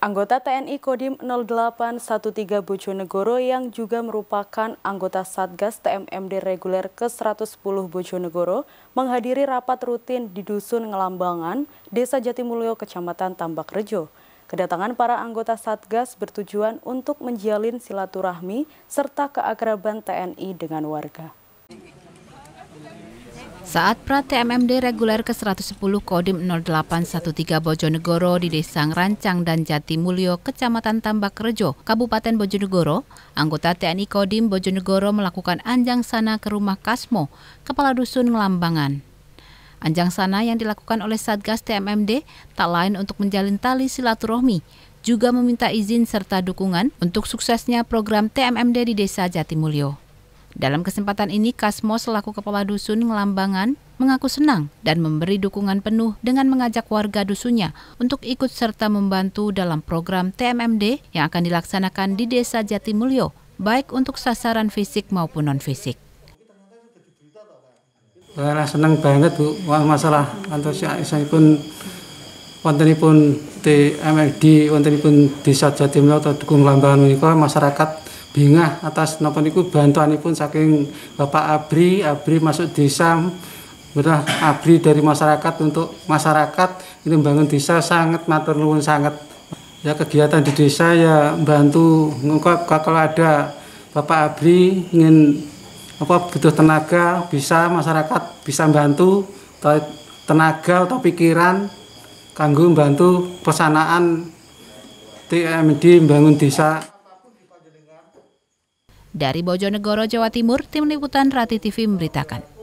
Anggota TNI Kodim 0813 Bojonegoro yang juga merupakan anggota Satgas TMMD Reguler ke-110 Bojonegoro menghadiri rapat rutin di Dusun Ngelambangan, Desa Jatimulyo, Kecamatan Tambak Rejo. Kedatangan para anggota Satgas bertujuan untuk menjalin silaturahmi serta keakraban TNI dengan warga. Saat pra TMMD reguler ke-110 Kodim 0813 Bojonegoro di Desa Rancang dan Jatimulyo, Kecamatan Tambak Rejo, Kabupaten Bojonegoro, anggota TNI Kodim Bojonegoro melakukan anjang sana ke rumah Kasmo, Kepala Dusun Lambangan. Anjang sana yang dilakukan oleh Satgas TMMD tak lain untuk menjalin tali silaturahmi, juga meminta izin serta dukungan untuk suksesnya program TMMD di Desa Jatimulyo. Dalam kesempatan ini, Kasmo selaku Kepala Dusun Ngelambangan mengaku senang dan memberi dukungan penuh dengan mengajak warga dusunnya untuk ikut serta membantu dalam program TMMD yang akan dilaksanakan di Desa Jatimulyo, baik untuk sasaran fisik maupun non-fisik. Saya senang banget Bu, masalah antusiasnya pun wonten pun TMMD, wonten pun Desa Jatimulyo atau Dukung Lambangan masyarakat bingah atas nopo niku pun saking Bapak Abri, Abri masuk desa Benar abri dari masyarakat untuk masyarakat ini membangun desa sangat matur nuwun sangat ya kegiatan di desa ya membantu ngungkap kalau ada Bapak Abri ingin apa butuh tenaga bisa masyarakat bisa membantu tenaga atau pikiran kanggo membantu pesanaan TMD membangun desa dari Bojonegoro, Jawa Timur, Tim Liputan Rati TV memberitakan.